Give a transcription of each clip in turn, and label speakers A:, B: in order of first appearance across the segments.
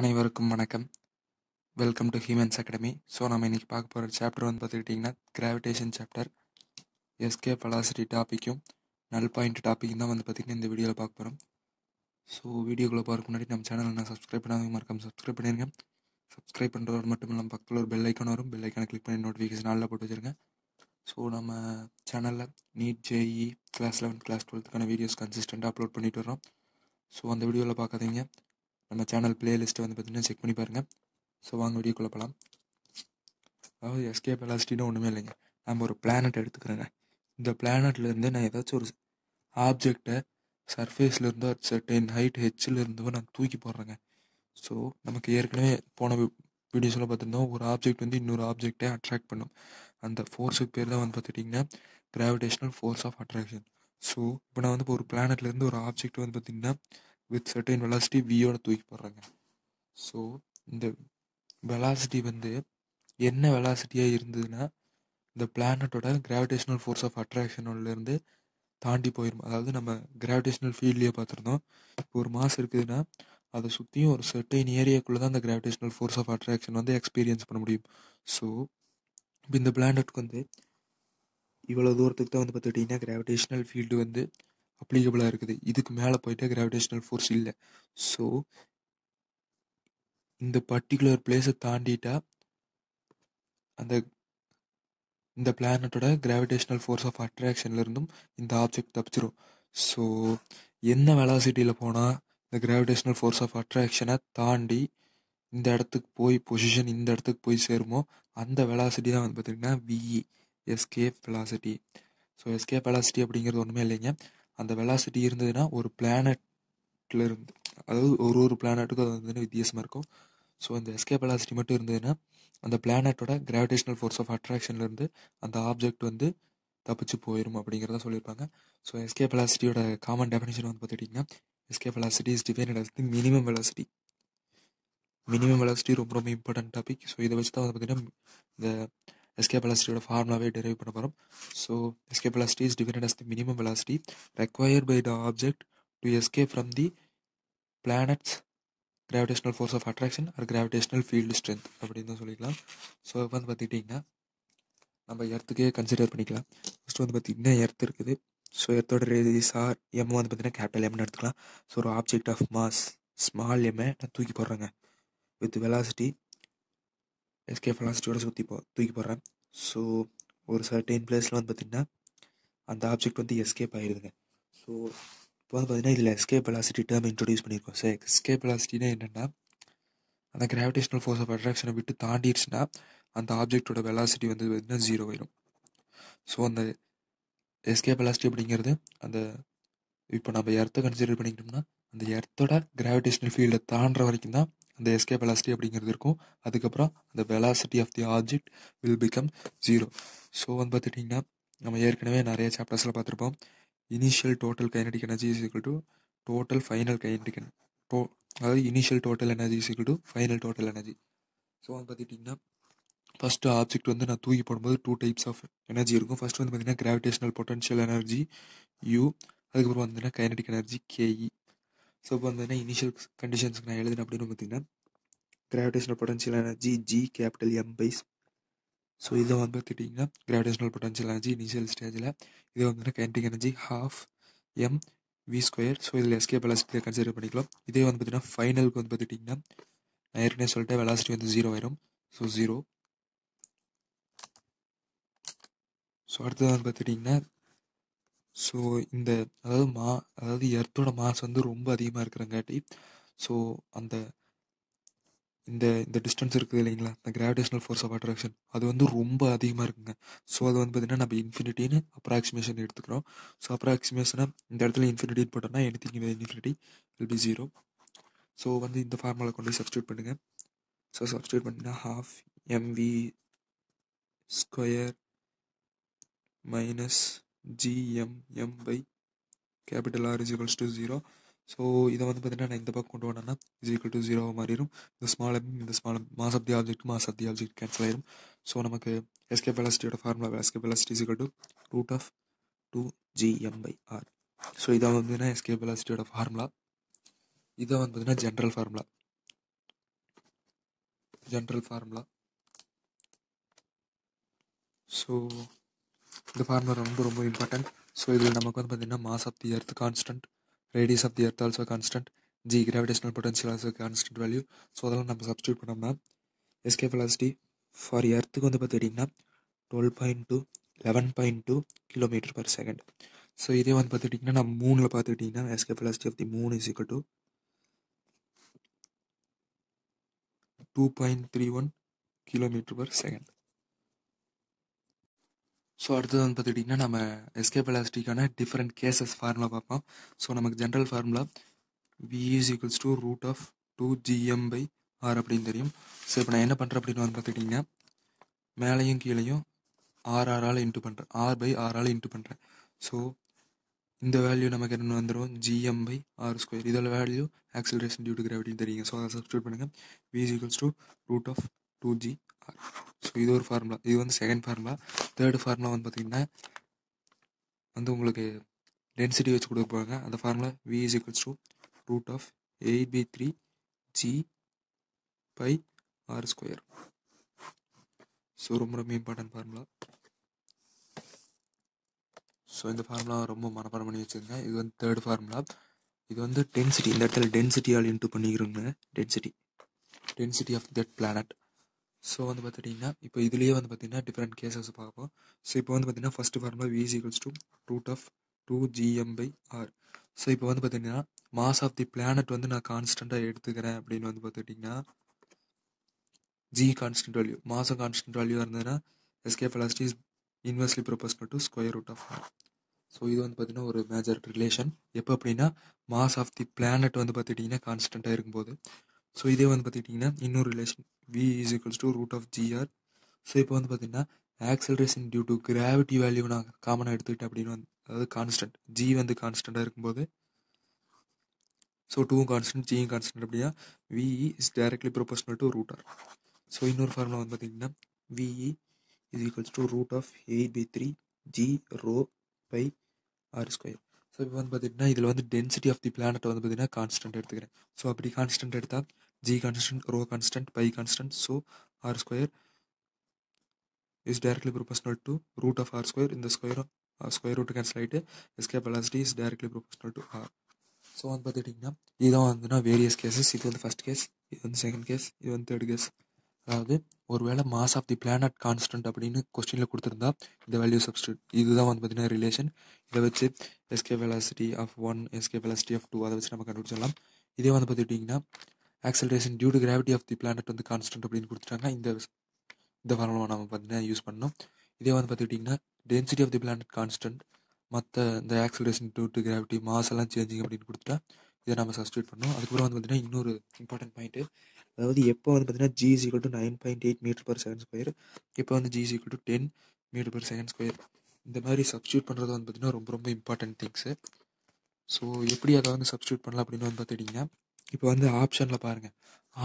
A: அனைவருக்கும் வணக்கம் welcome to Humans Academy so நம்ம இன்றைக்கி பார்க்க போகிற சாப்டர் வந்து பார்த்துக்கிட்டிங்கன்னா கிராவிடேஷன் சாப்டர் எஸ்கே பலாசிட்டி டாப்பிக்கும் நல் பாயிண்ட் டாப்பிக்கும் தான் வந்து பார்த்திங்கன்னா இந்த வீடியோவில் பார்க்க போகிறோம் ஸோ வீடியோக்குள்ளே போகிற முன்னாடி நம்ம சேனலில் நான் சப்ஸ்கிரைப் பண்ணாமல் மறக்காம சப்ஸ்கிரைப் பண்ணிடுங்க சப்ஸ்கிரைப் பண்ணுறவர் மட்டும் இல்லாமல் பக்கத்தில் ஒரு பெல் ஐக்கான் வரும் பெல் ஐக்கானை கிளிக் பண்ணி நோட்டிஃபிகேஷன் நல்லா போட்டு வச்சுருங்க ஸோ நம்ம சேனலில் NEET JEE class eleven class டுவெல்த்துக்கான வீடியோஸ் கன்சிஸ்டண்ட்டாக அப்லோட் பண்ணிட்டு வரோம் ஸோ அந்த வீடியோவில் பார்க்காதீங்க நம்ம சேனல் பிளேலிஸ்ட்டை வந்து பார்த்தீங்கன்னா செக் பண்ணி பாருங்கள் ஸோ வாங்க வீடியோ குழப்பலாம் அதாவது எஸ்கே எலாசிட்டின்னு ஒன்றுமே இல்லைங்க நம்ம ஒரு பிளானட் எடுத்துக்கிறேங்க இந்த பிளானட்லேருந்து நான் ஏதாச்சும் ஒரு ஆப்ஜெக்டை சர்ஃபேஸ்லேருந்தோ அட் சர்டைன் ஹைட் ஹெச்லேருந்தோ நான் தூக்கி போடுறேங்க ஸோ நமக்கு ஏற்கனவே போன வீடியோஸில் பார்த்துருந்தோம் ஒரு ஆப்ஜெக்ட் வந்து இன்னொரு ஆப்ஜெக்டை அட்ராக்ட் பண்ணும் அந்த ஃபோர்ஸுக்கு பேர் தான் வந்து பார்த்துட்டிங்கன்னா gravitational force of attraction so இப்போ நான் வந்து இப்போ ஒரு பிளானட்லேருந்து ஒரு ஆப்ஜெக்ட் வந்து பார்த்திங்கன்னா வித் சர்டைன் வெலாசிட்டி வியோன்னு தூக்கி போடுறாங்க ஸோ இந்த வெலாசிட்டி வந்து என்ன வெலாசிட்டியாக இருந்ததுன்னா இந்த பிளானட்டோட கிராவிடேஷ்னல் ஃபோர்ஸ் ஆஃப் இருந்து தாண்டி போயிடும் அதாவது நம்ம கிராவிடேஷ்னல் ஃபீல்ட்லேயே பார்த்துருந்தோம் இப்போ ஒரு மாதம் இருக்குதுன்னா அதை சுற்றியும் ஒரு சர்டைன் ஏரியாக்குள்ளே தான் அந்த கிராவிடேஷ்னல் ஃபோர்ஸ் ஆஃப் அட்ராக்ஷன் வந்து எக்ஸ்பீரியன்ஸ் பண்ண முடியும் ஸோ இப்போ இந்த பிளானட்க்கு வந்து இவ்வளோ தூரத்துக்கு தான் வந்து பார்த்துக்கிட்டிங்கன்னா கிராவிடேஷ்னல் ஃபீல்டு வந்து அப்ளிகபிளாக இருக்குது இதுக்கு மேலே போயிட்டு கிராவிடேஷ்னல் ஃபோர்ஸ் இல்லை ஸோ இந்த பர்டிகுலர் பிளேஸை தாண்டிட்டா அந்த இந்த பிளானட்டோட கிராவிடேஷ்னல் ஃபோர்ஸ் ஆஃப் அட்ராக்ஷன்லேருந்தும் இந்த ஆப்ஜெக்ட் தப்பிச்சிரும் ஸோ என்ன வெலாசிட்டியில் போனால் இந்த கிராவிடேஷ்னல் ஃபோர்ஸ் ஆஃப் அட்ராக்ஷனை தாண்டி இந்த இடத்துக்கு போய் பொசிஷன் இந்த இடத்துக்கு போய் சேருமோ அந்த வெலாசிட்டி தான் வந்து பார்த்திங்கன்னா v e escape velocity so escape velocity அப்படிங்கிறது ஒன்றுமே இல்லைங்க அந்த வெலாசிட்டி இருந்ததுன்னா ஒரு பிளானட்ல இருந்து அதாவது ஒரு ஒரு பிளானட்டுக்கும் அது வந்து வித்தியாசமாக இருக்கும் ஸோ அந்த எஸ்கேப் வெலாசிட்டி மட்டும் இருந்ததுன்னா அந்த பிளானட்டோட கிராவிடேஷனல் ஃபோர்ஸ் ஆஃப் அட்ராக்ஷன்லேருந்து அந்த ஆப்ஜெக்ட் வந்து தப்பிச்சு போயிடும் அப்படிங்கிறத சொல்லியிருப்பாங்க ஸோ எஸ்கே பெலாசிட்டியோட காமன் டெஃபினேஷன் வந்து பார்த்துட்டிங்கன்னா escape velocity is define as the minimum velocity minimum velocity ரொம்ப ரொம்ப இம்பார்ட்டன்ட் டாபிக் ஸோ இதை வச்சு தான் வந்து பார்த்திங்கன்னா இந்த escape velocity ஓட ஃபார்முலாவே டெரைவ் பண்ண போகிறோம் so escape velocity is define as the minimum velocity required by the object to escape from the planet's gravitational force of attraction or gravitational field strength அப்படின்னு தான் சொல்லிக்கலாம் ஸோ இப்போ வந்து பார்த்துக்கிட்டிங்கன்னா நம்ம எர்த்துக்கே கன்சிடர் பண்ணிக்கலாம் ஃபஸ்ட்டு வந்து பார்த்திங்கன்னா எர்த் இருக்குது ஸோ எர்த்தோட ரேதிஸ் ஆர் எம் வந்து பார்த்தீங்கன்னா கேபிட்டல் எம்னு எடுத்துக்கலாம் ஸோ ஒரு ஆப்ஜெக்ட் ஆஃப் மாஸ் ஸ்மால் எம்மை நான் தூக்கி போடுறேங்க வித் வெலாசிட்டி எஸ்கே ஸ்டூடெண்ட் சுற்றி போ தூக்கி போடுறேன் ஸோ ஒரு சர்டைன் பிளேஸில் வந்து பார்த்திங்கன்னா அந்த ஆப்ஜெக்ட் வந்து எஸ்கேப் ஆகிடுதுங்க ஸோ இப்போ வந்து பார்த்திங்கன்னா இதில் எஸ்கேப் பெலாசிட்டி டேர்ம் இன்ட்ரொடியூஸ் பண்ணியிருக்கோம் ஸோ எஸ்கேப் வெலாசிட்டினா என்னென்னா அந்த கிராவிடேஷனல் ஃபோர்ஸ் ஆஃப் அட்ராக்ஷனை விட்டு தாண்டிடுச்சுன்னா அந்த ஆப்ஜெக்டோட வெலாசிட்டி வந்து பார்த்திங்கன்னா ஜீரோ ஆயிடும் ஸோ அந்த எஸ்கேப் வெலாசிட்டி அப்படிங்கிறது அந்த இப்போ நம்ம எர்த்தை கன்சிடர் பண்ணிக்கிட்டோம்னா அந்த எர்த்தோட கிராவிடேஷனல் ஃபீல்டை தாண்டுற வரைக்கும் தான் அந்த எஸ்கே வெலாசிட்டி அப்படிங்கிறது இருக்கும் அதுக்கப்புறம் அந்த velocity of the object will become zero so வந்து பார்த்துட்டிங்கன்னா நம்ம ஏற்கனவே நிறைய சாப்டர்ஸில் பார்த்துருப்போம் initial total kinetic energy is equal to total final kinetic டோ அதாவது initial total energy is equal to final total energy so வந்து பார்த்துட்டிங்கன்னா ஃபஸ்ட்டு ஆப்ஜெக்ட் வந்து நான் தூக்கி போடும்போது டூ டைப்ஸ் ஆஃப் எனர்ஜி இருக்கும் ஃபஸ்ட்டு வந்து பார்த்திங்கன்னா கிராவிடேஷனல் பொட்டன்ஷியல் எனர்ஜி யூ அதுக்கப்புறம் வந்துன்னா கைனடிக் எனர்ஜி கேஇ ஸோ இப்போ வந்து இனிஷியல் கண்டிஷன்ஸ்க்கு நான் எழுதுன அப்படின்னு பார்த்தீங்கன்னா gravitational potential energy g capital m பைஸ் ஸோ இதை வந்து பார்த்துட்டிங்கன்னா கிராவிடேஷனல் பொட்டன்ஷியல் எனர்ஜி இனிஷியல் ஸ்டேஜில் இது வந்து kinetic energy half m v square so இதில் எஸ்கே வெலாசிட்டியை கன்சிடர் பண்ணிக்கலாம் இதே வந்து பார்த்தீங்கன்னா ஃபைனலுக்கு வந்து பார்த்துட்டிங்கன்னா நான் சொல்லிட்டு வெலாசிட்டி வந்து ஜீரோ ஆயிரும் ஸோ ஜீரோ ஸோ அடுத்தது வந்து பார்த்துட்டிங்கன்னா ஸோ இந்த அதாவது மா அதாவது எர்த்தோட மாஸ் வந்து ரொம்ப அதிகமாக இருக்கிறங்காட்டி ஸோ அந்த இந்த இந்த டிஸ்டன்ஸ் இருக்குது இல்லைங்களா இந்த கிராவிடேஷனல் ஃபோர்ஸ் ஆஃப் அட்ராக்ஷன் அது வந்து ரொம்ப அதிகமாக இருக்குங்க ஸோ அது வந்து பார்த்திங்கன்னா நம்ம இன்ஃபினிட்டின்னு அப்ராக்சிமேஷன் எடுத்துக்கிறோம் ஸோ அப்ராக்சிமேஷனாக இந்த இடத்துல இன்ஃபினிட்டின்னு போட்டோம்னா any with infinity will be zero so வந்து இந்த ஃபார்முலா கொண்டு சப்ஸ்டியூட் பண்ணுங்கள் ஸோ சப்ஸ்டியூட் பண்ணிங்கன்னா half m v square minus g m m by capital r is equals to zero so இதை வந்து பார்த்தீங்கன்னா நான் இந்த பக்கம் கொண்டு வரேன்னா இஸ் ஈக்குவல் டு ஜீரோவாக மாறிடும் இந்த ஸ்மால் எம் இந்த small m mass of the object mass of the object cancel ஆயிடும் ஸோ நமக்கு எஸ்கே வெலாசிட்டியோட formula escape velocity is equal to root of two g m by r so இதை வந்து escape வெலாசிட்டியோட ஃபார்முலா இதை வந்து பார்த்தீங்கன்னா general formula general formula so இந்த ஃபார்முலா ரொம்ப ரொம்ப இம்பார்ட்டன்ட் ஸோ இதில் நமக்கு வந்து பார்த்திங்கன்னா mass of the earth constant radius of the earth also constant G gravitational potential also constant value so அதெல்லாம் நம்ம சப்ஸ்டியூட் பண்ணோம்னா எஸ்கே வெலாசிட்டி ஃபார் எர்த்துக்கு வந்து பார்த்துக்கிட்டிங்கன்னா twelve point two eleven point two kilometre per second so இதே வந்து பார்த்துக்கிட்டிங்கன்னா நம்ம மூணில் பார்த்துக்கிட்டிங்கன்னா SK velocity of the moon is equal to two point three one kilometre per second so அடுத்தது வந்து பார்த்துக்கிட்டிங்கன்னா நம்ம எஸ்கேப் எலாஸ்டிக்கான டிஃப்ரெண்ட் கேசஸ் ஃபார்முலா பார்ப்போம் ஸோ நமக்கு general formula v is equals to root of two g m by r அப்படின்னு தெரியும் so இப்போ நான் என்ன பண்ணுறேன் அப்படின்னு வந்து பார்த்துக்கிட்டிங்கன்னா மேலேயும் கீழேயும் ஆர் ஆரால் இன்ட்டு பண்ணுறேன் ஆர் பை ஆரால் இன்ட்டு பண்ணுறேன் ஸோ இந்த வேல்யூ நமக்கு என்னென்னு வந்துடும் ஜிஎம் பை ஆர் ஸ்கொயர் இதில் வேல்யூ ஆக்சிலரேஷன் டியூ டு கிராவிட்டின்னு தெரியுங்க ஸோ அதை சப்ஸ்டியூட் பண்ணுங்கள் v is equals to root of two g so இது ஒரு ஃபார்முலா இது வந்து செகண்ட் ஃபார்முலா தேர்டு ஃபார்முலா வந்து பார்த்தீங்கன்னா வந்து உங்களுக்கு டென்சிட்டி வச்சு போகிறாங்க அந்த formula v is equals to root of eight pi three g by R square so ரொம்ப ரொம்ப இம்பார்ட்டன்ட் ஃபார்முலா ஸோ இந்த ஃபார்முலா ரொம்ப மனப்பாடம் பண்ணி வச்சுருங்க இது வந்து தேர்ட் ஃபார்முலா இது வந்து டென்சிட்டி இந்த இடத்துல டென்சிட்டியால் இன்ட்டு பண்ணிக்கிறோங்க density density of that planet so வந்து பார்த்துட்டிங்கன்னா இப்போ இதுலேயே வந்து பார்த்திங்கன்னா டிஃப்ரெண்ட் கேசஸ் பார்ப்போம் ஸோ இப்போ வந்து பார்த்திங்கன்னா first formula v to root of two g m by r so இப்போ வந்து பார்த்திங்கன்னா மாஸ் ஆஃப் தி பிளானட் வந்து நான் கான்ஸ்டண்ட்டாக எடுத்துக்கிறேன் அப்படின்னு வந்து பார்த்துட்டிங்கன்னா ஜி கான்ஸ்டன்ட் வேல்யூ மாசம் கான்ஸ்டன்ட் வேல்யூ இருந்ததுன்னா escape velocity is inversely proportional to square root of r so இது வந்து பார்த்திங்கன்னா ஒரு மேஜர் ரிலேஷன் எப்போ அப்படின்னா மாஸ் ஆஃப் தி பிளானட் வந்து பார்த்துட்டிங்கன்னா கான்ஸ்டண்ட்டாக இருக்கும்போது ஸோ இதே வந்து பார்த்துக்கிட்டிங்கன்னா இன்னொரு relation v is equals to root of g r so இப்போ வந்து பார்த்தீங்கன்னா acceleration due to gravity value நான் காமனாக எடுத்துக்கிட்டேன் அப்படின்னு வந்து அதாவது கான்ஸ்டன்ட் ஜி வந்து கான்ஸ்டண்ட்டாக இருக்கும்போது ஸோ டூவும் கான்ஸ்டன்ட் ஜியும் கான்ஸ்டன்ட் அப்படின்னா v e is directly proportional to root r so இன்னொரு ஃபார்முலா வந்து பார்த்தீங்கன்னா v e is equals to root of eight by three g rho by R square so இப்போ வந்து பார்த்தீங்கன்னா இதில் வந்து டென்சிட்டி ஆஃப் தி பிளானட் வந்து பார்த்தீங்கன்னா கான்ஸ்டன்ட் எடுத்துக்கிறேன் ஸோ அப்படி கான்ஸ்டன்ட் எடுத்தால் g constant, rho constant, pi constant. So r square is directly proportional to root of r square in the square of uh, square root cancel ஆகிட்டு escape velocity is directly proportional to r so வந்து பார்த்துட்டிங்கன்னா இதுதான் வந்துன்னா various cases இது வந்து first case இது வந்து second case இது வந்து தேர்ட் கேஸ் அதாவது ஒருவேளை mass of the planet constant அப்படின்னு கொஸ்டினில் கொடுத்துருந்தா இந்த வேல்யூ சப்ஸ்டியூட் இதுதான் வந்து பார்த்தீங்கன்னா ரிலேஷன் இதை வச்சு escape velocity of one escape velocity of two அதை வச்சு நம்ம கண்டுபிடிச்சிடலாம் இதே வந்து பார்த்துட்டிங்கன்னா acceleration due to gravity of the planet வந்து கான்ஸ்டன்ட் அப்படின்னு கொடுத்துட்டாங்க இந்த இந்த ஃபார்முலாவை நம்ம பார்த்தீங்கன்னா யூஸ் பண்ணோம் இதே வந்து பார்த்துக்கிட்டிங்கன்னா density of the planet constant மற்ற இந்த acceleration due to gravity mass எல்லாம் சேஞ்சிங் அப்படின்னு கொடுத்துட்டா இதை நம்ம சப்ஸ்டியூட் பண்ணோம் அதுக்கப்புறம் வந்து பார்த்தீங்கன்னா இன்னொரு இம்பார்ட்டன்ட் பாயிண்ட்டு அதாவது எப்போ வந்து பார்த்தீங்கன்னா g equal to nine point eight metre per second square இப்போ வந்து g equal to ten metre per second square இந்த மாதிரி சப்ஸ்டியூட் பண்ணுறது வந்து பார்த்திங்கன்னா ரொம்ப ரொம்ப இம்பார்ட்டன்ட் திங்ஸு ஸோ எப்படி அதை வந்து சப்ஸ்டியூட் பண்ணலாம் அப்படின்னு வந்து பார்த்துட்டிங்கன்னா இப்போ வந்து ஆப்ஷனில் பாருங்கள்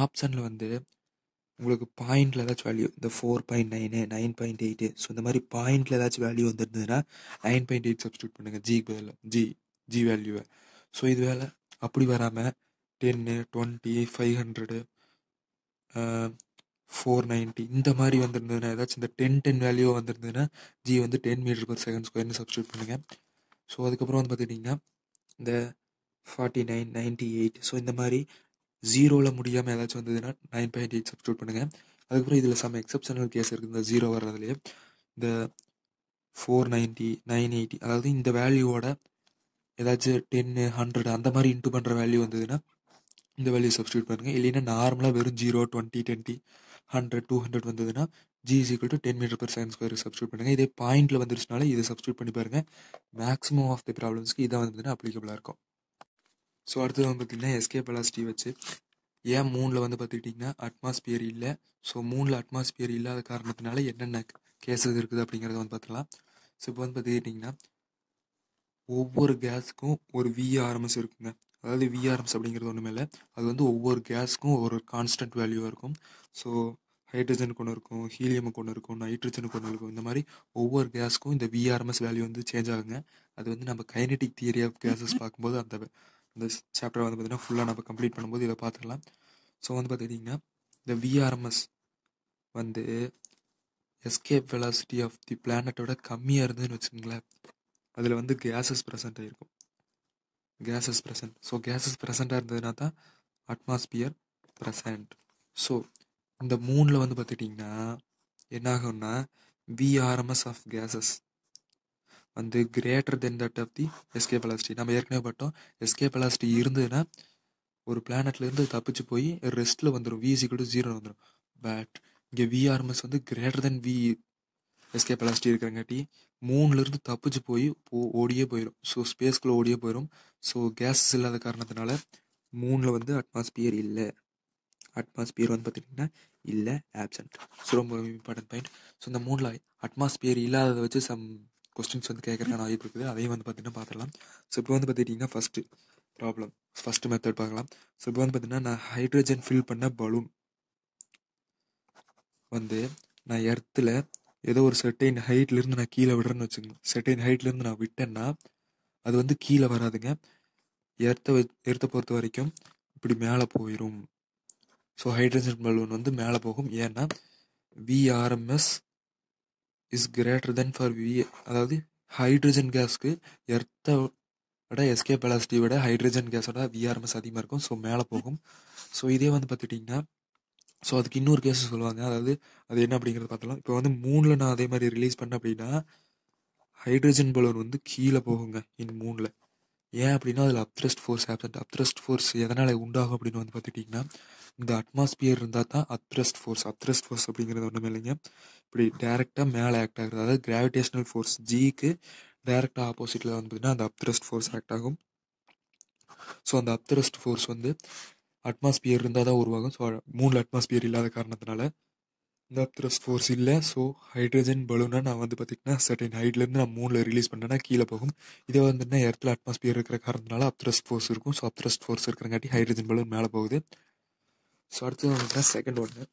A: ஆப்ஷனில் வந்து உங்களுக்கு பாயிண்டில் ஏதாச்சும் வேல்யூ இந்த four point nine nine point eight so இந்த மாதிரி பாயிண்டில் ஏதாச்சும் வேல்யூ வந்துருந்ததுன்னா நைன் பாயிண்ட் எயிட் சப்ஸ்டியூட் பண்ணுங்கள் ஜி பதில் ஜி ஜி வேல்யூவை ஸோ இது வேலை அப்படி வராமல் ten twenty five hundred four ninety இந்த மாதிரி வந்திருந்ததுன்னா ஏதாச்சும் இந்த டென் டென் வேல்யூ வந்திருந்ததுன்னா ஜி வந்து டென் மீட்டர் பர் செகண்ட் ஸ்கொயர்னு சப்ஸ்டியூட் பண்ணுங்கள் ஸோ அதுக்கப்புறம் வந்து பார்த்துட்டிங்கன்னா இந்த forty nine ninety eight so இந்த மாதிரி ஜீரோவில் முடியாமல் ஏதாச்சும் வந்ததுன்னா நைன் பாயிண்ட் எயிட் சப்ஸ்டியூட் பண்ணுங்கள் அதுக்கப்புறம் இதில் சம எக்ஸப்ஷனல் கேஸ் இருக்குது இந்த ஜீரோ வர்றதுலேயே இந்த ஃபோர் நைன்ட்டி நைன் எயிட்டி அதாவது இந்த வேல்யூவோட ஏதாச்சும் டென்னு ஹண்ட்ரட் அந்த மாதிரி இன்ட்டு பண்ணுற வேல்யூ வந்ததுன்னா இந்த வேல்யூ சப்ஸ்டியூட் பண்ணுங்கள் இல்லைன்னா நார்மலாக வெறும் zero twenty twenty hundred two hundred வந்ததுன்னா g equal to ten metre per second square substitute பண்ணுங்கள் இதே பாயிண்ட்டில் வந்துருச்சுனால இதை சப்ஸ்டியூட் பண்ணி பாருங்கள் மேக்ஸிமம் ஆஃப் தி ப்ராப்ளம்ஸ்க்கு இதான் வந்ததுன்னா அப்ளிகபிளாக இருக்கும் ஸோ அடுத்தது வந்து பார்த்திங்கன்னா எஸ்கே வெலாசிட்டி வச்சு ஏன் மூணில் வந்து பார்த்துக்கிட்டிங்கன்னா அட்மாஸ்பியர் இல்லை ஸோ மூணில் அட்மாஸ்பியர் இல்லாத காரணத்தினால என்னென்ன கேஸஸ் இருக்குது அப்படிங்கிறத வந்து பார்த்துக்கலாம் ஸோ இப்போ வந்து பார்த்துக்கிட்டிங்கன்னா ஒவ்வொரு கேஸுக்கும் ஒரு விஆர்எம்எஸ் இருக்குங்க அதாவது விஆர்எம்எஸ் அப்படிங்கிறது ஒன்றுமே இல்லை அது வந்து ஒவ்வொரு கேஸுக்கும் ஒரு கான்ஸ்டன்ட் வேல்யூவாக இருக்கும் ஸோ ஹைட்ரஜனுக்கு ஒன்று இருக்கும் ஹீலியமுக்கு ஒன்று இருக்கும் நைட்ரஜனுக்கு ஒன்று இருக்கும் இந்த மாதிரி ஒவ்வொரு கேஸுக்கும் இந்த விஆர்எம்எஸ் வேல்யூ வந்து சேஞ்ச் ஆகுங்க அது வந்து நம்ம கைனட்டிக் தியரி ஆஃப் கேஸஸ் பார்க்கும்போது அந்த இந்த சாப்டர் வந்து பார்த்திங்கன்னா ஃபுல்லாக நம்ம கம்ப்ளீட் பண்ணும்போது இதை பார்த்துக்கலாம் ஸோ வந்து பார்த்துக்கிட்டிங்கன்னா இந்த விஆர்எம்எஸ் வந்து எஸ்கேப் வெலாசிட்டி ஆஃப் தி பிளானட்டோட கம்மியாக இருந்ததுன்னு வச்சுக்கோங்களேன் அதில் வந்து கேஸஸ் ப்ரெசண்ட் ஆகிருக்கும் கேஸஸ் ப்ரெசன்ட் ஸோ கேஸஸ் ப்ரெசண்டாக இருந்ததுன்னா தான் அட்மாஸ்பியர் ப்ரெசன்ட் ஸோ இந்த மூணில் வந்து பார்த்துக்கிட்டிங்கன்னா என்ன விஆர்எம்எஸ் ஆஃப் கேஸஸ் வந்து greater than that of the escape velocity நம்ம ஏற்கனவே பார்த்தோம் எஸ்கே பலாஸ்டி இருந்ததுன்னா ஒரு பிளானட்லேருந்து தப்பிச்சு போய் ரெஸ்ட்டில் வந்துடும் வி கூட ஜீரோ வந்துடும் பட் இங்கே விஆர்எம்எஸ் வந்து greater than v escape velocity இருக்கிறங்காட்டி மூணுலேருந்து தப்பிச்சு போய் போ ஓடியே போயிடும் ஸோ ஸ்பேஸ்க்குள்ளே ஓடியே போயிடும் ஸோ கேஸஸ் இல்லாத காரணத்தினால மூணில் வந்து அட்மாஸ்பியர் இல்லை அட்மாஸ்பியர் வந்து பார்த்திங்கன்னா இல்லை ஆப்சண்ட் ஸோ ரொம்ப இம்பார்ட்டன்ட் பாயிண்ட் ஸோ இந்த மூணில் அட்மாஸ்பியர் இல்லாததை வச்சு சம் கொஸ்டின்ஸ் வந்து கேட்குறதுக்கான வாய்ப்பு இருக்குது அதையும் வந்து பார்த்தீங்கன்னா பார்த்துடலாம் ஸோ இப்போ வந்து பார்த்துக்கிட்டிங்கன்னா ஃபஸ்ட்டு ப்ராப்ளம் ஃபஸ்ட்டு மெத்தட் பார்க்கலாம் ஸோ இப்போ வந்து பார்த்தீங்கன்னா நான் ஹைட்ரஜன் ஃபில் பண்ண பலூன் வந்து நான் எர்த்தில் ஏதோ ஒரு செட்டைன் ஹைட்லேருந்து நான் கீழே விடுறேன்னு வச்சுக்கோங்க செட்டைன் ஹைட்லேருந்து நான் விட்டேன்னா அது வந்து கீழே வராதுங்க எர்த்தை எர்த்தை பொறுத்த வரைக்கும் இப்படி மேலே போயிடும் ஸோ ஹைட்ரஜன் பலூன் வந்து மேலே போகும் ஏன்னா v r m s is greater than for v அதாவது ஹைட்ரஜன் கேஸ்க்கு எர்த்தை விட எஸ்கே பெலாசிட்டி விட ஹைட்ரஜன் கேஸோட விஆர்எம்எஸ் அதிகமாக இருக்கும் ஸோ மேலே போகும் ஸோ இதே வந்து பார்த்துட்டிங்கன்னா ஸோ அதுக்கு இன்னொரு கேஸ் சொல்லுவாங்க அதாவது அது என்ன அப்படிங்கிறத பார்த்தலாம் இப்போ வந்து மூணில் நான் அதே மாதிரி ரிலீஸ் பண்ணேன் அப்படின்னா ஹைட்ரஜன் பலூன் வந்து கீழே போகுங்க இன் மூணில் ஏன் அப்படின்னா அதில் upthrust force absent upthrust force எதனால் உண்டாகும் அப்படின்னு வந்து பார்த்துட்டிங்கன்னா இந்த அட்மாஸ்பியர் இருந்தால் தான் அப்த்ரஸ்ட் ஃபோர்ஸ் அப்த்ரஸ்ட் ஃபோர்ஸ் அப்படிங்கிறது ஒன்றுமே இல்லைங்க இப்படி டேரெக்டாக மேலே ஆக்ட் ஆகிறது அதாவது கிராவிடேஷ்னல் ஃபோர்ஸ் ஜிக்கு டேரெக்டாக ஆப்போசிட்டில் வந்து பார்த்திங்கன்னா அந்த அப்த்ரஸ்ட் ஃபோர்ஸ் ஆக்ட் ஆகும் ஸோ அந்த அப்த்ரஸ்ட் ஃபோர்ஸ் வந்து அட்மாஸ்பியர் இருந்தால் தான் உருவாகும் ஸோ மூணில் அட்மாஸ்பியர் இல்லாத காரணத்தினால இந்த அப்த்ரஸ்ட் ஃபோர்ஸ் இல்லை ஸோ ஹைட்ரஜன் பலூனை நான் வந்து பார்த்திங்கன்னா சர்டன் ஹைட்லேருந்து நான் மூணில் ரிலீஸ் பண்ணேன்னா கீழே போகும் இதே வந்துன்னா இடத்துல அட்மாஸ்பியர் இருக்கிற காரணத்தினால அப்த்ரஸ்ட் ஃபோர்ஸ் இருக்கும் ஸோ அப்த்ரஸ்ட் ஃபோர்ஸ் இருக்கிறங்காட்டி ஹைட்ரஜன் பலூன் மேலே போகுது ஸோ அடுத்தது வந்து செகண்ட் ஒன்று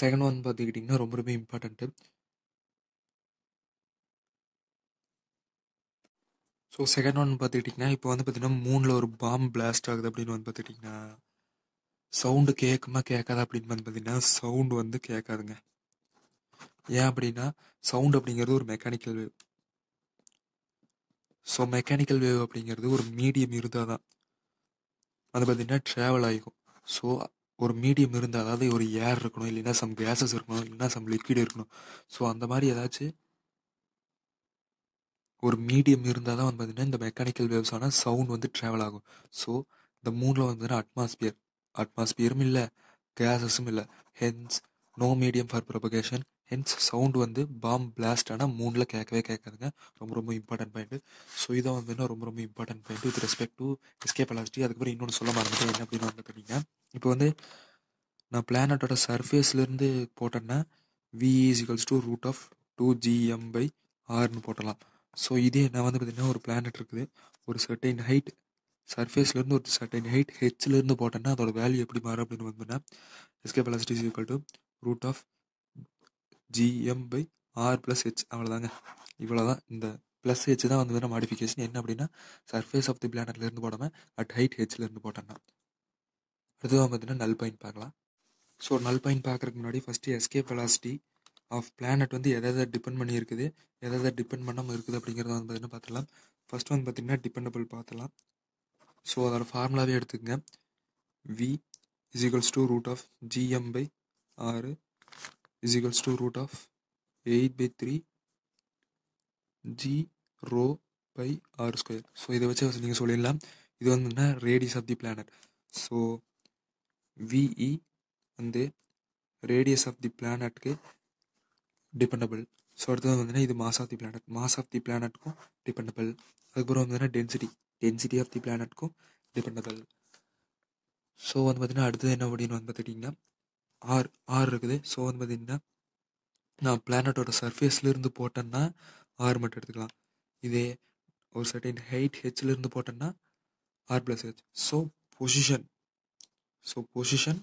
A: செகண்ட் ஒன் பார்த்துக்கிட்டிங்கன்னா ரொம்ப ரொம்ப இம்பார்ட்டண்ட்டு ஸோ செகண்ட் ஒன் பார்த்துக்கிட்டிங்கன்னா இப்போ வந்து பார்த்திங்கன்னா மூணில் ஒரு பாம் பிளாஸ்ட் ஆகுது அப்படின்னு வந்து பார்த்துக்கிட்டிங்கன்னா சவுண்டு கேட்குமா கேட்காது அப்படின்னு வந்து பார்த்திங்கன்னா சவுண்டு வந்து கேட்காதுங்க ஏன் அப்படின்னா சவுண்டு அப்படிங்கிறது ஒரு mechanical wave so mechanical wave அப்படிங்கிறது ஒரு மீடியம் இருந்தால் தான் அது பார்த்திங்கன்னா ட்ராவல் ஆகிக்கும் ஸோ ஒரு மீடியம் இருந்தால் அதாவது ஒரு ஏர் இருக்கணும் இல்லைன்னா சம் கேஸஸ் இருக்கணும் இல்லைன்னா சம் லிக்விட் இருக்கணும் ஸோ அந்த மாதிரி ஏதாச்சும் ஒரு மீடியம் இருந்தால் தான் வந்து பார்த்திங்கன்னா இந்த மெக்கானிக்கல் வேவ்ஸ் ஆனால் சவுண்ட் வந்து ட்ராவல் ஆகும் ஸோ இந்த மூணில் வந்து அட்மாஸ்பியர் அட்மாஸ்பியரும் இல்லை கேஸஸும் இல்லை hence no medium for propagation hence sound வந்து பாம் பிளாஸ்ட் ஆனால் மூணில் கேட்கவே கேட்காதுங்க ரொம்ப ரொம்ப இம்பார்ட்டன்ட் பாயிண்ட்டு ஸோ இதை வந்து ரொம்ப ரொம்ப important point with respect to escape velocity அதுக்கப்புறம் இன்னொன்று சொல்ல மறந்துட்டு என்ன அப்படின்னு வந்து பார்த்தீங்கன்னா இப்போ வந்து நான் பிளானட்டோட சர்ஃபேஸ்லேருந்து போட்டேன்னா v two to root of two g m by ஆர்னு போட்டலாம் ஸோ இதே என்ன வந்து பார்த்திங்கன்னா ஒரு பிளானட் இருக்குது ஒரு சர்டைன் ஹைட் சர்ஃபேஸ்லேருந்து ஒரு சர்டைன் ஹைட் ஹெச்லேருந்து போட்டேன்னா அதோட வேல்யூ எப்படி மாறும் அப்படின்னு வந்துன்னா escape velocity is equal to root of GM by r plus h அவ்வளோதாங்க இவ்வளோ தான் இந்த ப்ளஸ் ஹெச் தான் வந்து மாடிஃபிகேஷன் என்ன அப்படின்னா சர்ஃபேஸ் ஆஃப் தி பிளானட்லேருந்து போடாமல் அட் ஹைட் ஹெச்லேருந்து போட்டோம்னா அடுத்ததாக பார்த்தீங்கன்னா நல் பாயிண்ட் பார்க்கலாம் ஸோ நல் பாயிண்ட் பார்க்குறதுக்கு முன்னாடி first escape velocity of planet வந்து எதை எதை டிபெண்ட் பண்ணி இருக்குது எதை எதை டிபெண்ட் பண்ணாமல் இருக்குது அப்படிங்கிறத வந்து பார்த்தீங்கன்னா பார்த்துலாம் ஃபஸ்ட் வந்து பார்த்திங்கன்னா டிபெண்டபிள் பார்த்துலாம் ஸோ அதோட ஃபார்முலாவே எடுத்துக்கோங்க V is equals to root of GM by ஆறு is equals to root of 8 by 3 g rho by R square so இதை வச்சு நீங்கள் சொல்லிடலாம் இது வந்து என்ன radius of the planet so V E வந்து ரேடியஸ் ஆஃப் தி பிளானட்க்கு டிபெண்டபிள் ஸோ அடுத்தது வந்துன்னா இது mass of the planet mass of the பிளானட்க்கும் டிபெண்டபிள் அதுக்கப்புறம் வந்துன்னா டென்சிட்டி டென்சிட்டி ஆஃப் தி பிளானட்க்கும் டிபெண்டபிள் ஸோ வந்து பார்த்தீங்கன்னா அடுத்தது என்ன அப்படின்னு வந்து பார்த்துட்டிங்கன்னா ஆர் ஆர் இருக்குது ஸோ வந்து பார்த்திங்கன்னா நான் பிளானட்டோட சர்ஃபேஸ்லேருந்து போட்டேன்னா ஆர் மட்டும் எடுத்துக்கலாம் இதே ஒரு சர்டின் ஹைட் ஹெச்லேருந்து போட்டேன்னா R plus H so position so position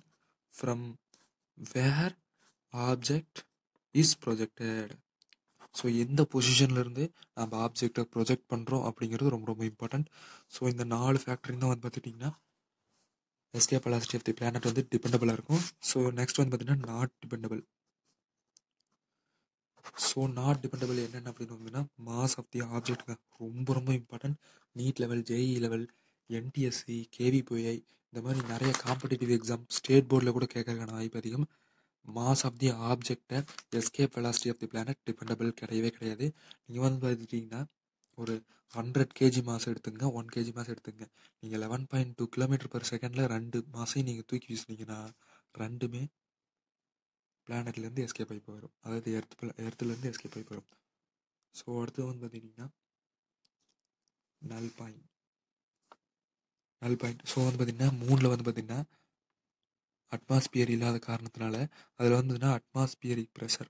A: from where object is projected so எந்த பொசிஷன்லேருந்து நம்ம ஆப்ஜெக்டை ப்ரொஜெக்ட் பண்ணுறோம் அப்படிங்கிறது ரொம்ப ரொம்ப இம்பார்ட்டண்ட் ஸோ இந்த நாலு ஃபேக்டரிங் தான் வந்து பார்த்துட்டிங்கன்னா escape velocity of the planet வந்து டிபெண்டபிளாக இருக்கும் ஸோ நெக்ஸ்ட் வந்து பார்த்தீங்கன்னா not dependable so not dependable என்னென்ன அப்படின்னு பார்த்தீங்கன்னா மாஸ் ஆஃப் தி ஆப்ஜெக்ட்டுங்க ரொம்ப ரொம்ப important NEET level JEE level NTSE KVPY இந்த மாதிரி நிறைய காம்படிட்டிவ் எக்ஸாம் ஸ்டேட் போர்டில் கூட கேட்கறதுக்கான வாய்ப்பு அதிகம் மாஸ் ஆஃப் தி ஆப்ஜெக்டை escape velocity of the planet dependable கிடையவே கிடையாது நீங்கள் வந்து பார்த்துட்டிங்கன்னா ஒரு ஹண்ட்ரட் கேஜி மாஸ் எடுத்துங்க ஒன் கேஜி மாஸ் எடுத்துங்க நீங்கள் eleven point two kilometre per செகண்டில் ரெண்டு மாசையும் நீங்கள் தூக்கி வீசினீங்கன்னா ரெண்டுமே பிளானட்லேருந்து எஸ்கேப் ஆகி போயிடும் அதாவது எர்த் எர்த்துலேருந்து எஸ்கேப் ஆகி போயிடும் ஸோ அடுத்து வந்து பார்த்தீங்கன்னா நல் பாயிண்ட் நல் பாயிண்ட் ஸோ வந்து பார்த்திங்கன்னா மூணில் வந்து பார்த்திங்கன்னா அட்மாஸ்பியர் இல்லாத காரணத்தினால அதில் வந்துன்னா atmospheric pressure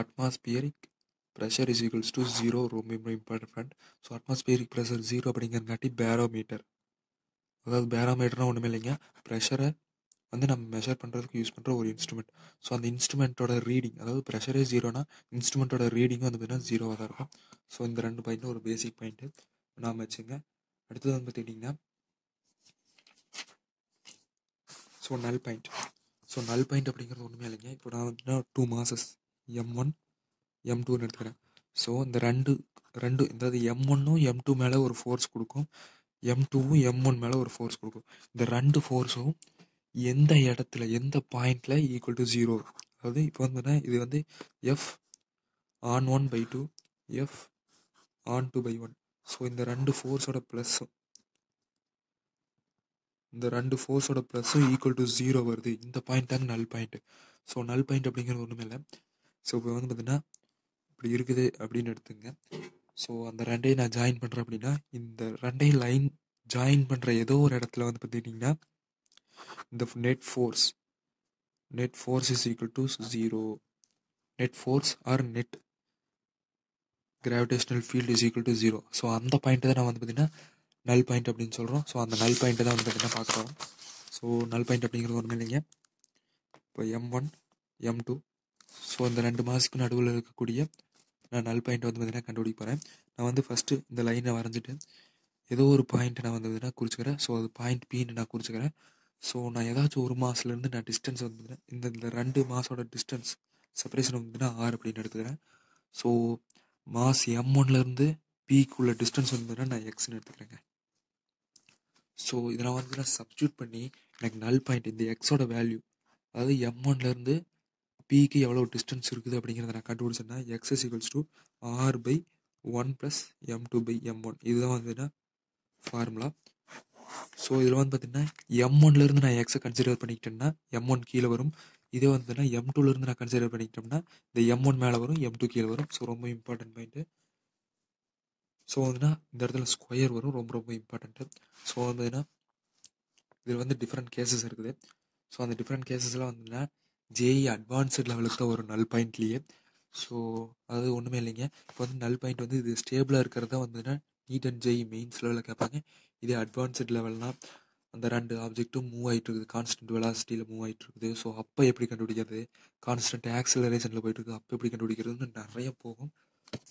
A: atmospheric pressure is equals to zero ரொம்ப ரொம்ப important so atmospheric pressure zero அப்படிங்கிறங்காட்டி பேரோமீட்டர் அதாவது பேரோமீட்டர்னால் ஒன்றுமே இல்லைங்க ப்ரெஷரை வந்து நம்ம மெஷர் பண்ணுறதுக்கு யூஸ் பண்ணுற ஒரு இன்ஸ்ட்ருமெண்ட் ஸோ அந்த இன்ஸ்ட்ருமெண்ட்டோட ரீடிங் அதாவது ப்ரெஷரே ஜீரோனா இன்ஸ்ட்ருமெண்ட்டோட ரீடிங்கும் வந்து பார்த்தீங்கன்னா ஜீரோவாக தான் இருக்கும் ஸோ இந்த ரெண்டு பாயிண்ட் ஒரு பேசிக் பாயிண்ட்டு நாம் வச்சுங்க அடுத்தது வந்து பார்த்தீங்கன்னா so null point so null point அப்படிங்கிறது ஒன்றுமே இல்லைங்க இப்போ நான் two masses M one M டூன்னு எடுத்துக்கிறேன் ஸோ இந்த ரெண்டு ரெண்டு அதாவது எம் ஒன்னும் எம் டூ மேலே ஒரு ஃபோர்ஸ் கொடுக்கும் எம் டூவும் எம் ஒன் மேலே ஒரு ஃபோர்ஸ் கொடுக்கும் இந்த ரெண்டு ஃபோர்ஸும் எந்த இடத்துல எந்த பாயிண்டில் ஈக்குவல் டு ஜீரோ அதாவது இப்போ வந்து இது வந்து F on one by two F on two by one so இந்த ரெண்டு ஃபோர்ஸோட ப்ளஸ்ஸும் இந்த ரெண்டு ஃபோர்ஸோட ப்ளஸ்ஸும் ஈக்குவல் டு ஜீரோ வருது இந்த பாயிண்ட் தாங்க நல் பாயிண்ட் ஸோ நல் பாயிண்ட் அப்படிங்கிறது ஒன்றுமே இல்லை ஸோ இப்போ வந்து பார்த்தீங்கன்னா இப்படி இருக்குது அப்படின்னு எடுத்துங்க ஸோ அந்த ரெண்டையும் நான் ஜாயின் பண்ணுறேன் அப்படின்னா இந்த ரெண்டை லைன் ஜாயின் பண்ணுற ஏதோ ஒரு இடத்துல வந்து பார்த்துக்கிட்டிங்கன்னா இந்த net force net force is equal to zero net force or net gravitational field is equal to zero so அந்த பாயிண்ட்டு தான் நான் வந்து பார்த்திங்கன்னா நல் பாயிண்ட் அப்படின்னு சொல்கிறோம் ஸோ அந்த நல் பாயிண்ட் தான் வந்து பார்த்தீங்கன்னா பார்க்குறோம் ஸோ நல் பாயிண்ட் அப்படிங்கிறது ஒன்றும் இல்லைங்க இப்போ M one M two so இந்த ரெண்டு மாதத்துக்கு நடுவில் இருக்கக்கூடிய நான் நல் பாயிண்ட் வந்து பார்த்திங்கன்னா கண்டுபிடிக்க போகிறேன் நான் வந்து ஃபஸ்ட்டு இந்த லைனை வரைஞ்சிட்டு ஏதோ ஒரு பாயிண்ட்டை நான் வந்து பார்த்திங்கன்னா குறிச்சிக்கிறேன் ஸோ அது பாயிண்ட் பின்னு நான் குறிச்சிக்கிறேன் ஸோ நான் ஏதாச்சும் ஒரு மாதத்துலேருந்து நான் டிஸ்டன்ஸ் வந்து இந்த இந்த ரெண்டு மாதோட டிஸ்டன்ஸ் செப்பரேஷன் வந்துன்னா ஆர் அப்படின்னு எடுத்துக்கிறேன் ஸோ மாஸ் எம் ஒன்லேருந்து பிக்குள்ள டிஸ்டன்ஸ் வந்து நான் எக்ஸ்னு எடுத்துக்கிறேங்க ஸோ இதெல்லாம் வந்து நான் சப்ஸ்டியூட் பண்ணி எனக்கு நல் பாயிண்ட் இந்த எக்ஸோட வேல்யூ அதாவது எம் ஒன்லேருந்து பிக்கு எவ்வளோ டிஸ்டன்ஸ் இருக்குது அப்படிங்கிறத நான் கண்டுபிடிச்சேன்னா X equals to R by one plus M two by M one இதுதான் வந்துன்னா ஃபார்முலா ஸோ இதில் வந்து பார்த்திங்கன்னா எம் ஒன்லேருந்து நான் எக்ஸை கன்சிடர் பண்ணிக்கிட்டேன்னா எம் ஒன் கீழே வரும் இதே வந்துன்னா எம் டூலேருந்து நான் கன்சிடர் பண்ணிக்கிட்டோம்னா இந்த எம் ஒன் மேலே வரும் எம் டூ கீழே வரும் ஸோ ரொம்ப இம்பார்ட்டன்ட் பாயிண்ட்டு ஸோ வந்துன்னா இந்த இடத்துல ஸ்கொயர் வரும் ரொம்ப ரொம்ப இம்பார்ட்டன்ட்டு ஸோ வந்துன்னா இதில் வந்து டிஃப்ரெண்ட் கேசஸ் இருக்குது ஸோ அந்த டிஃப்ரெண்ட் கேசஸ்லாம் வந்துன்னா ஜேஇ அட்வான்ஸ்டு லெவலுக்கு தான் வரும் நல் பாயிண்ட்லேயே ஸோ அதாவது ஒன்றுமே இல்லைங்க இப்போ வந்து நல் பாயிண்ட் வந்து இது ஸ்டேபிளாக இருக்கிறது தான் வந்துன்னா நீட் அண்ட் ஜெய் மெயின்ஸ் லெவலில் கேட்பாங்க இதே அட்வான்ஸ்டு லெவல்னால் அந்த ரெண்டு ஆப்ஜெக்ட்டும் மூவ் ஆகிட்டு இருக்குது கான்ஸ்டன்ட் வெலாசிட்டியில் மூவ் ஆகிட்டு இருக்குது ஸோ அப்போ எப்படி கண்டுபிடிக்கிறது கான்ஸ்டன்ட் ஆக்சிலரேஷனில் போயிட்டு இருக்குது அப்போ எப்படி கண்டுபிடிக்கிறதுன்னு நிறைய போகும்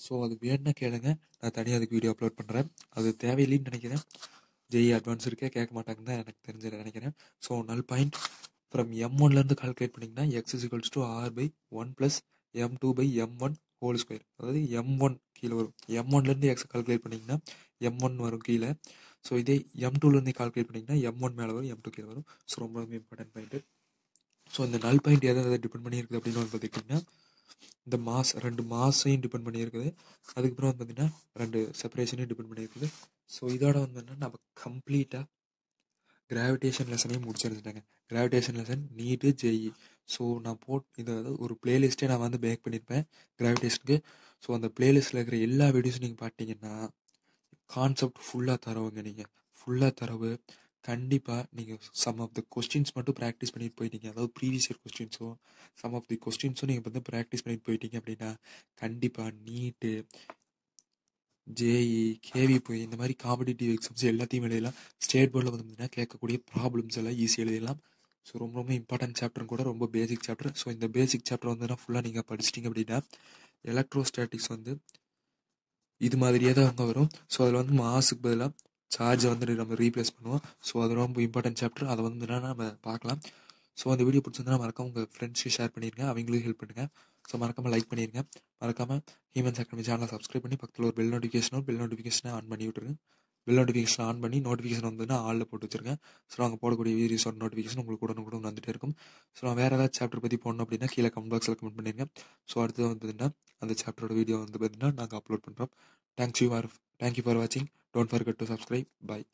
A: ஸோ அது வேணும்னா கேளுங்க நான் தனியாக அதுக்கு வீடியோ அப்லோட் பண்ணுறேன் அது தேவையில்லைன்னு நினைக்கிறேன் ஜெய் அட்வான்ஸ் e இருக்கே கேட்க மாட்டாங்கன்னு தான் எனக்கு தெரிஞ்சதை நினைக்கிறேன் so null point from M ஒன்லேருந்து கால்குலேட் பண்ணிங்கன்னா X is equals to R by one plus M two by M one whole square அதாவது எம் ஒன் கீழே வரும் எம் ஒன்லேருந்து எக்ஸ் கால்குலேட் பண்ணிங்கன்னா எம் ஒன் வரும் கீழே ஸோ இதே எம் டூலேருந்து கால்குலேட் பண்ணிங்கன்னா எம் ஒன் மேலே வரும் எம் டூ கீழே வரும் ஸோ ரொம்ப ரொம்ப இம்பார்ட்டன்ட் பாயிண்ட்டு ஸோ இந்த நல் பாயிண்ட் எதை எதை டிபெண்ட் பண்ணியிருக்குது அப்படின்னு வந்து பார்த்துக்கிட்டிங்கன்னா இந்த மாஸ் ரெண்டு மாஸையும் டிபெண்ட் பண்ணியிருக்குது அதுக்கப்புறம் வந்து பார்த்திங்கன்னா ரெண்டு செப்பரேஷனையும் டிபெண்ட் பண்ணியிருக்குது ஸோ இதோட வந்து நம்ம கம்ப்ளீட்டாக கிராவிடேஷன் லெசனையும் முடிச்சிருந்துட்டேங்க gravitation lesson NEET JEE so நான் போட் இந்த ஒரு பிளேலிஸ்ட்டே நான் வந்து பேக் பண்ணியிருப்பேன் கிராவிடேஷனுக்கு ஸோ அந்த பிளேலிஸ்ட்டில் இருக்கிற எல்லா வீடியோஸும் நீங்கள் பார்த்தீங்கன்னா கான்செப்ட் ஃபுல்லாக தரவுங்க நீங்கள் ஃபுல்லாக தரவு கண்டிப்பாக நீங்கள் சம் ஆஃப் த கொஸ்டின்ஸ் மட்டும் ப்ராக்டிஸ் பண்ணிட்டு போயிட்டீங்க அதாவது ப்ரீவியஸ் இயர் கொஸ்டின்ஸோ சம் ஆஃப் தி கொஸ்டின்ஸும் நீங்கள் வந்து ப்ராக்டிஸ் பண்ணிட்டு போயிட்டீங்க அப்படின்னா கண்டிப்பாக நீட்டு ஜேஇ கேவிபி e, இந்த மாதிரி காம்படிட்டிவ் எக்ஸாம்ஸ் எல்லாத்தையும் எழுதலாம் ஸ்டேட் போர்டில் வந்து பார்த்தீங்கன்னா கேட்கக்கூடிய ப்ராப்ளம்ஸ் எல்லாம் ஈஸியாக எழுதலாம் ஸோ ரொம்ப ரொம்ப இம்பார்ட்டன்ட் சாப்டர் கூட ரொம்ப பேசிக் சாப்டர் ஸோ இந்த பேசிக் சாப்டர் வந்துன்னா ஃபுல்லாக நீங்கள் படிச்சிட்டிங்க அப்படின்னா எலக்ட்ரோஸ்டாட்டிக்ஸ் வந்து இது மாதிரியே தான் அங்கே வரும் ஸோ அதில் வந்து மாசுக்கு பதிலாக சார்ஜை வந்து நம்ம ரீப்ளேஸ் பண்ணுவோம் ஸோ அது ரொம்ப இம்பார்ட்டன்ட் சாப்டர் அதை வந்து நம்ம பார்க்கலாம் ஸோ அந்த வீடியோ பிடிச்சிருந்தா மறக்காம உங்கள் ஃப்ரெண்ட்ஸ்க்கு ஷேர் பண்ணிடுங்க அவங்களுக்கு ஹெல்ப் பண்ணுங்கள் ஸோ மறக்காமல் லைக் பண்ணிடுங்க மறக்காமல் ஹியூமன்ஸ் அகாடமி சேனலை சப்ஸ்கிரைப் பண்ணி பக்கத்தில் ஒரு பெல் நோட்டிஃபிகேஷனோ பெல் நோட்டிஃபிகேஷனை ஆன் பண்ணி விட்டுருங்க பெல் நோட்டிஃபிகேஷன் ஆன் பண்ணி நோட்டிஃபிகேஷன் வந்துன்னா ஆளில் போட்டு வச்சிருக்கேன் ஸோ அங்கே போடக்கூடிய வீடியோஸோட நோட்டிஃபிகேஷன் உங்களுக்கு உடனே கூட வந்துட்டு இருக்கும் ஸோ நான் வேறு ஏதாவது சாப்டர் பற்றி போடணும் அப்படின்னா கீழே கமெண்ட் பாக்ஸில் கமெண்ட் பண்ணிடுங்க ஸோ அடுத்து வந்து பார்த்தீங்கன்னா அந்த சாப்டரோட வீடியோ வந்து பார்த்தீங்கன்னா நாங்கள் அப்லோட் பண்ணுறோம் thanks you or thank you for வாட்சிங் don't forget to subscribe bye